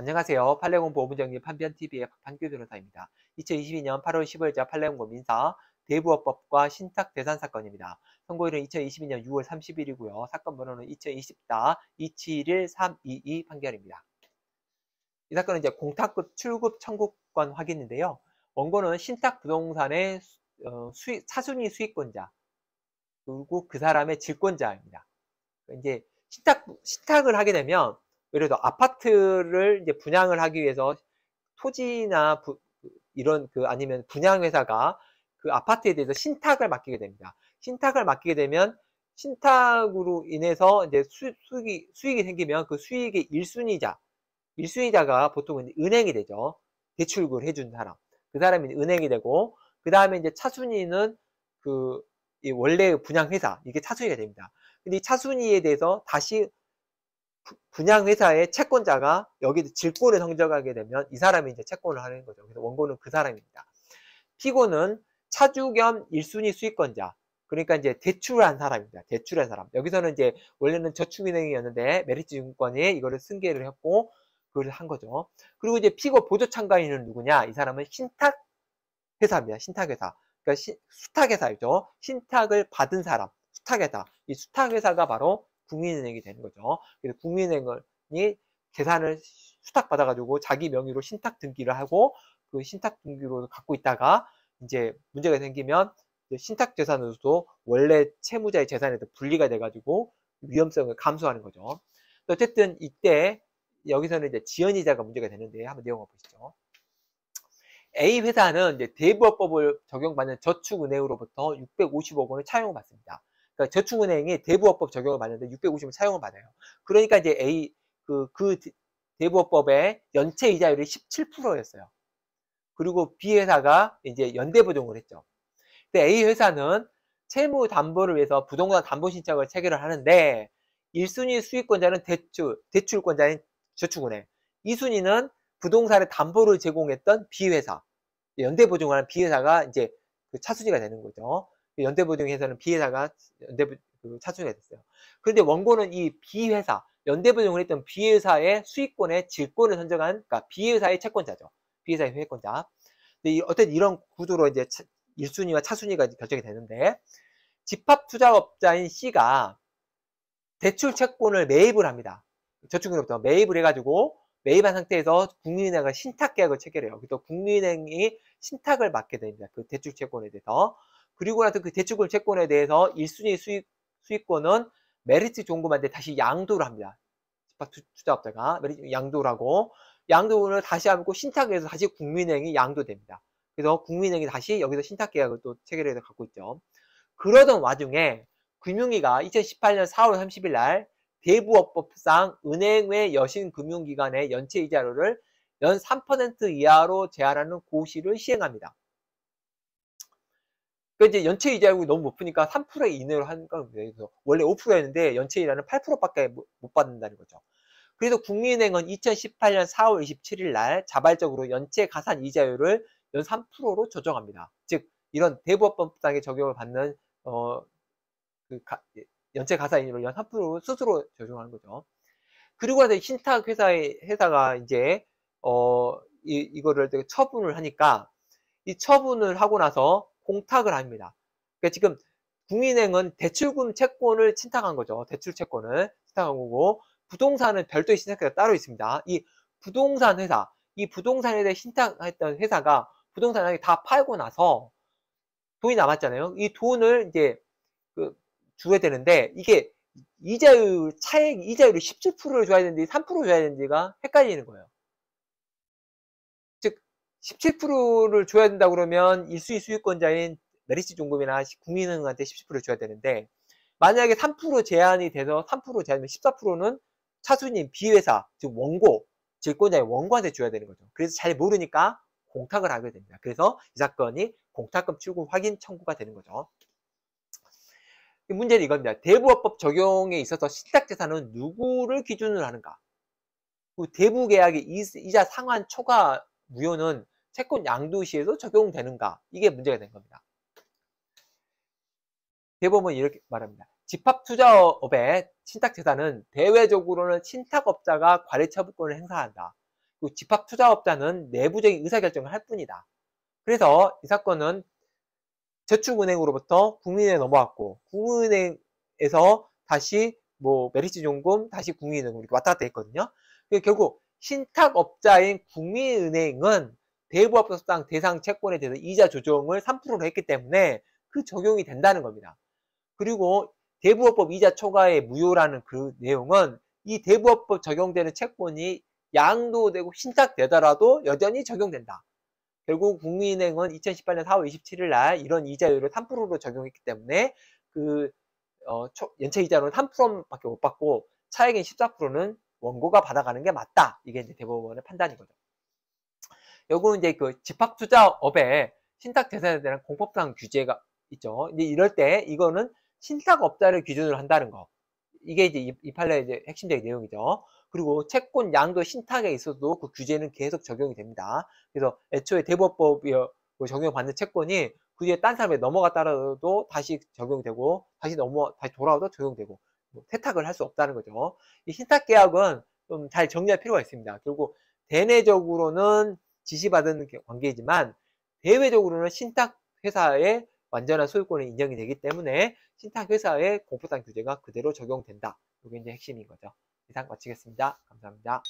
안녕하세요. 팔레공 부 보험정리 판변TV의 박판규 변호사입니다. 2022년 8월 15일자 팔레공부 민사 대부업법과 신탁 대산 사건입니다. 선고일은 2022년 6월 30일이고요. 사건 번호는 2024-271-322 판결입니다. 이 사건은 이제 공탁급 출급 청구권 확인인데요. 원고는 신탁 부동산의 어, 수익, 차순위 수익권자 그리고 그 사람의 질권자입니다. 그러니까 이제 신탁, 신탁을 하게 되면 예를 들어 아파트를 이제 분양을 하기 위해서 토지나 부, 이런 그 아니면 분양 회사가 그 아파트에 대해서 신탁을 맡기게 됩니다. 신탁을 맡기게 되면 신탁으로 인해서 이제 수, 수익이 수익이 생기면 그 수익의 일순위자 일순위자가 보통은 은행이 되죠. 대출을 금 해준 사람. 그 사람이 은행이 되고 그 다음에 이제 차순위는 그 원래 분양회사 이게 차순위가 됩니다. 근데 이 차순위에 대해서 다시 분양회사의 채권자가 여기서 질권을 성적하게 되면 이 사람이 이제 채권을 하는 거죠. 그래서 원고는 그 사람입니다. 피고는 차주 겸 1순위 수익권자. 그러니까 이제 대출한 사람입니다. 대출한 사람. 여기서는 이제 원래는 저축은행이었는데 메리츠 증권이 이거를 승계를 했고 그걸 한 거죠. 그리고 이제 피고 보조 참가인은 누구냐? 이 사람은 신탁 회사입니다. 신탁 회사. 그러니까 시, 수탁 회사죠. 신탁을 받은 사람. 수탁 회사. 이 수탁 회사가 바로 국민은행이 되는 거죠. 그래서 국민은행이 재산을 수탁받아가지고 자기 명의로 신탁 등기를 하고 그 신탁 등기로 갖고 있다가 이제 문제가 생기면 신탁 재산으로서 원래 채무자의 재산에도 분리가 돼가지고 위험성을 감소하는 거죠. 어쨌든 이때 여기서는 이제 지연이자가 문제가 되는데 한번 내용을 보시죠. A 회사는 이제 대부업법을 적용받는 저축은행으로부터 650억 원을 차용받습니다. 그러니까 저축은행이 대부업법 적용을 받는데 650을 사용을 받아요. 그러니까 이제 A 그, 그 대부업법의 연체 이자율이 17%였어요. 그리고 B 회사가 이제 연대 보증을 했죠. 근데 A 회사는 채무 담보를 위해서 부동산 담보 신청을 체결을 하는데 1순위 수익권자는 대출, 대출권자인 저축은행, 2순위는 부동산의 담보를 제공했던 B 회사, 연대 보증하는 B 회사가 이제 그 차순지가 되는 거죠. 그 연대보증회사는 B회사가 연대부, 차출이 그 됐어요. 그런데 원고는 이 B회사, 연대보증을 했던 B회사의 수익권의 질권을 선정한, 그러니까 B회사의 채권자죠. B회사의 회권자. 근데 어쨌든 이런 구조로 이제 1순위와 차순위가 결정이 되는데, 집합투자업자인 C가 대출 채권을 매입을 합니다. 저축은행부터 매입을 해가지고 매입한 상태에서 국민은행과 신탁 계약을 체결해요. 그래서 국민은행이 신탁을 맡게 됩니다. 그 대출 채권에 대해서. 그리고 나서 그대출금 채권에 대해서 1순위 수익, 수익권은 메리트 종금한테 다시 양도를 합니다. 집합 투자업자가 메리트 양도를 하고 양도를 다시 하고 신탁에서 다시 국민행이 양도됩니다. 그래서 국민행이 다시 여기서 신탁계약을 또 체결해서 갖고 있죠. 그러던 와중에 금융위가 2018년 4월 30일 날 대부업법상 은행 외 여신금융기관의 연체이자료를 연 3% 이하로 제한하는 고시를 시행합니다. 그러니까 이제 연체 이자율이 너무 높으니까 3% 이내로 하는 겁니다. 원래 5%였는데 연체 이자는 8%밖에 못 받는다는 거죠. 그래서 국민은행은 2018년 4월 27일 날 자발적으로 연체 가산 이자율을 연 3%로 조정합니다. 즉 이런 대부업법 부당의 적용을 받는 어, 그 예, 연체 가산이율을 연3%로 스스로 조정하는 거죠. 그리고 나서 신탁 회사의 회사가 이제 어 이, 이거를 처분을 하니까 이 처분을 하고 나서 공탁을 합니다. 그러니까 지금 국민행은 대출금 채권을 친탁한 거죠. 대출 채권을 친탁한 거고 부동산은 별도의 신탁회가 따로 있습니다. 이 부동산 회사, 이 부동산에 대해 신탁했던 회사가 부동산을 다 팔고 나서 돈이 남았잖아요. 이 돈을 이제 그 줘야 되는데 이게 이자율 차액 이자율이 17%를 줘야 되는지 3% 줘야 되는지가 헷갈리는 거예요. 17%를 줘야 된다 그러면 일수이 수유권자인 메리츠 종금이나 국민은행한테 17% 줘야 되는데 만약에 3% 제한이 돼서 3% 제한이면 14%는 차수님 비회사 즉 원고 질권자의 원고한테 줘야 되는 거죠. 그래서 잘 모르니까 공탁을 하게 됩니다. 그래서 이 사건이 공탁금 출금 확인 청구가 되는 거죠. 문제는 이겁니다. 대부업법 적용에 있어서 신탁재산은 누구를 기준으로 하는가? 그 대부계약의 이자 상환 초과 무효는 채권 양도시에서 적용되는가 이게 문제가 된 겁니다. 대법원 이렇게 말합니다. 집합투자업의 신탁재산은 대외적으로는 신탁업자가 과리처분권을 행사한다. 그리고 집합투자업자는 내부적인 의사결정을 할 뿐이다. 그래서 이 사건은 저축은행으로부터 국민에 넘어왔고 국민은행에서 다시 뭐 메리츠 종금 다시 국민은행 이렇게 왔다 갔다 했거든요. 그러니까 결국 신탁업자인 국민은행은 대부합법상 대상 채권에 대해서 이자 조정을 3%로 했기 때문에 그 적용이 된다는 겁니다. 그리고 대부업법 이자 초과의 무효라는 그 내용은 이 대부업법 적용되는 채권이 양도되고 신탁되더라도 여전히 적용된다. 결국 국민은행은 2018년 4월 27일 날 이런 이자율을 3%로 적용했기 때문에 그 어, 연체이자로는 3%밖에 못 받고 차액인 14%는 원고가 받아가는 게 맞다. 이게 이제 대법원의 판단이거든. 요거 이제 그 집합투자업에 신탁 재산에 대한 공법상 규제가 있죠. 근데 이럴 때 이거는 신탁업자를 기준으로 한다는 거. 이게 이제 이, 이 판례의 이제 핵심적인 내용이죠. 그리고 채권 양도 신탁에 있어서도 그 규제는 계속 적용이 됩니다. 그래서 애초에 대법법이 그 적용받는 채권이 그 뒤에 딴 사람에 넘어갔다라도 다시 적용되고 다시 넘어 다시 돌아와도 적용되고 뭐 세탁을 할 수 없다는 거죠. 이 신탁 계약은 좀 잘 정리할 필요가 있습니다. 결국 대내적으로는 지시받은 관계이지만 대외적으로는 신탁 회사의 완전한 소유권이 인정이 되기 때문에 신탁 회사의 공포상 규제가 그대로 적용된다. 이게 이제 핵심인 거죠. 이상 마치겠습니다. 감사합니다.